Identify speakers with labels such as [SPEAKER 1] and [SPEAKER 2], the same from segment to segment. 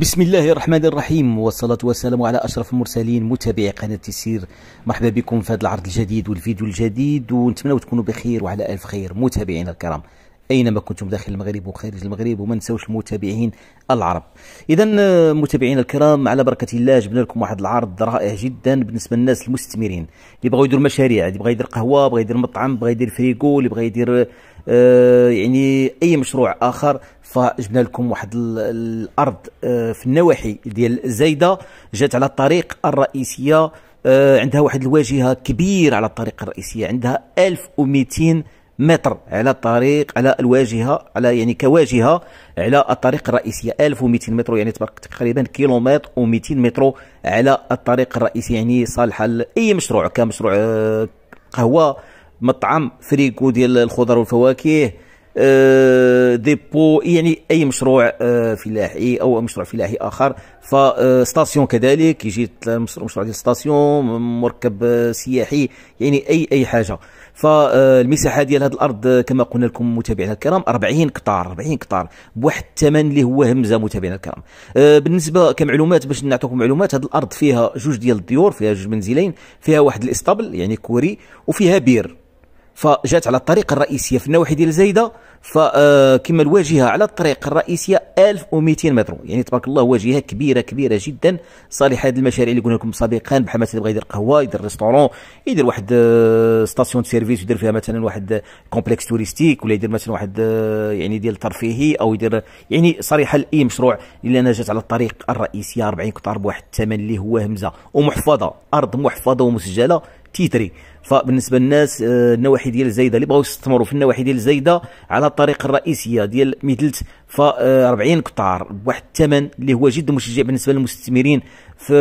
[SPEAKER 1] بسم الله الرحمن الرحيم والصلاة والسلام على أشرف المرسلين متابعي قناة تيسير مرحبا بكم في هذا العرض الجديد والفيديو الجديد ونتمنى تكونوا بخير وعلى ألف خير متابعينا الكرام اينما كنتم داخل المغرب وخارج المغرب وما نساوش المتابعين العرب اذا آه، متابعينا الكرام على بركه الله جبنا لكم واحد العرض رائع جدا بالنسبه للناس المستثمرين اللي بغاو يديروا مشاريع اللي بغا يدير قهوه بغا يدير مطعم بغا يدير فريغو اللي بغا يدير آه يعني اي مشروع اخر فجبنا لكم واحد الارض آه في النواحي ديال زايده جات على الطريق الرئيسيه آه عندها واحد الواجهه كبيره على الطريق الرئيسيه عندها 1200 متر على الطريق على الواجهه على يعني كواجهه على الطريق الرئيسيه 1200 متر يعني تقريبا كيلومتر و200 متر على الطريق الرئيسي يعني صالحه لاي مشروع كمشروع آه، قهوه مطعم فريكو ديال الخضر والفواكه آه، ديبو يعني اي مشروع آه، فلاحي او مشروع فلاحي اخر فستاسيون كذلك يجي مشروع ديال ستاسيون مركب سياحي يعني اي اي حاجه فالمساحه ديال هذه الارض كما قلنا لكم متابعينا الكرام 40 قطار 40 قطار بواحد الثمن اللي هو همزه متابعينا الكرام آه، بالنسبه كمعلومات باش نعطيكم معلومات هذه الارض فيها جوج ديال الديور فيها جوج منزلين فيها واحد الاسطبل يعني كوري وفيها بير فجات على الطريق الرئيسيه في النواحي ديال زايده فكما آه، الواجهه على الطريق الرئيسيه 1200 متر يعني تبارك الله واجهه كبيره كبيره جدا صالحه هذه المشاريع اللي قلنا لكم سابقا بحال مثلا بغى يدير قهوه يدير ريستورون يدير واحد ستاسيون آه، سيرفيس يدير فيها مثلا واحد كومبلكس آه، توريستيك ولا يدير مثلا واحد يعني ديال ترفيهي او يدير يعني صريحه لاي مشروع اللي جات على الطريق الرئيسيه 40 قطار بواحد الثمن اللي هو همزه ومحفظه ارض محفظه ومسجله تيتري فبالنسبه للناس آه، النواحي ديال الزايده اللي بغاو يستثمروا في النواحي ديال الزايده على الطريق الرئيسيه ديال ميدلت ف 40 قطار بواحد الثمن اللي هو جد مشجع بالنسبه للمستثمرين في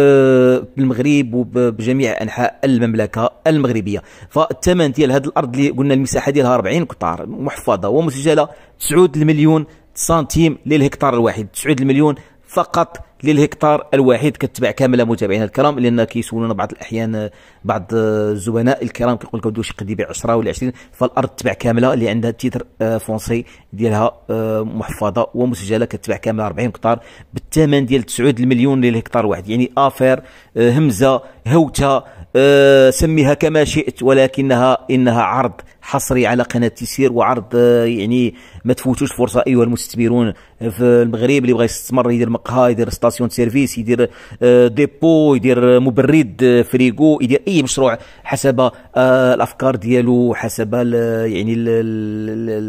[SPEAKER 1] المغرب وبجميع انحاء المملكه المغربيه فالثمن ديال هذه الارض اللي قلنا المساحه ديالها 40 قطار محفظه ومسجله 9 المليون سنتيم للهكتار الواحد 9 المليون فقط للهكتار الواحد كتباع كامله متابعينا الكرام لان كيسولونا بعض الاحيان بعض الزبناء الكرام كيقول لك واش يقدر يبيع 10 ولا 20 فالارض تباع كامله اللي عندها تيتر آه، فونسي ديالها آه، محفظه ومسجله كتباع كامله 40 هكتار بالثمن ديال 9 المليون للهكتار واحد يعني افير آه، همزه هوته سميها كما شئت ولكنها انها عرض حصري على قناه تيسير وعرض آه، يعني ما تفوتوش الفرصه ايها المستثمرون في المغرب اللي بغى يستثمر يدير مقهى يدير ستاسيون سيرفيس يدير آه، ديبو يدير آه، مبرد فريغو يدير اي مشروع حسب الافكار ديالو حسب يعني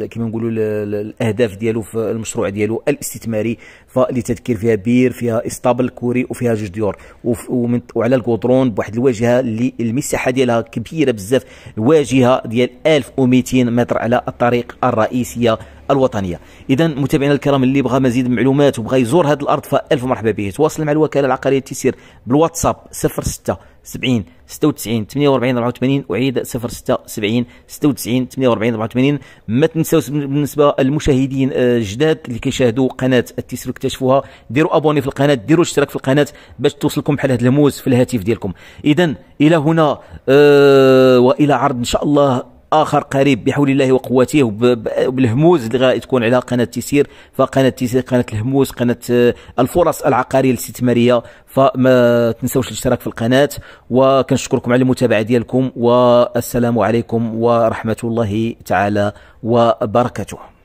[SPEAKER 1] كما نقولوا الاهداف ديالو في المشروع ديالو الاستثماري فلتذكير فيها بير فيها استابل كوري وفيها جوج ديور وعلى الكودرون بواحد الواجهه اللي المساحه ديالها كبيره بزاف الواجهه ديال 1000 1200 متر على الطريق الرئيسيه الوطنيه اذا متابعينا الكرام اللي بغى مزيد معلومات وبغى يزور هذه الارض فالف مرحبا به تواصل مع الوكاله العقاريه تيسير بالواتساب 06 70 96 48 84 اعيد 06 70 96 48 84 ما تنساوش بالنسبه للمشاهدين الجداد اللي كيشاهدوا قناه التيسير اكتشفوها ديروا ابوني في القناه ديروا اشتراك في القناه باش توصلكم بحال هذا الموز في الهاتف ديالكم اذا الى هنا آه والى عرض ان شاء الله اخر قريب بحول الله وقوته بالهموز اللي غادي تكون على قناه تيسير فقناه تيسير قناه الهموز قناه آه، الفرص العقاريه الاستثماريه فما تنسوش الاشتراك في القناه وكنشكركم على المتابعه ديالكم والسلام عليكم ورحمه الله تعالى وبركاته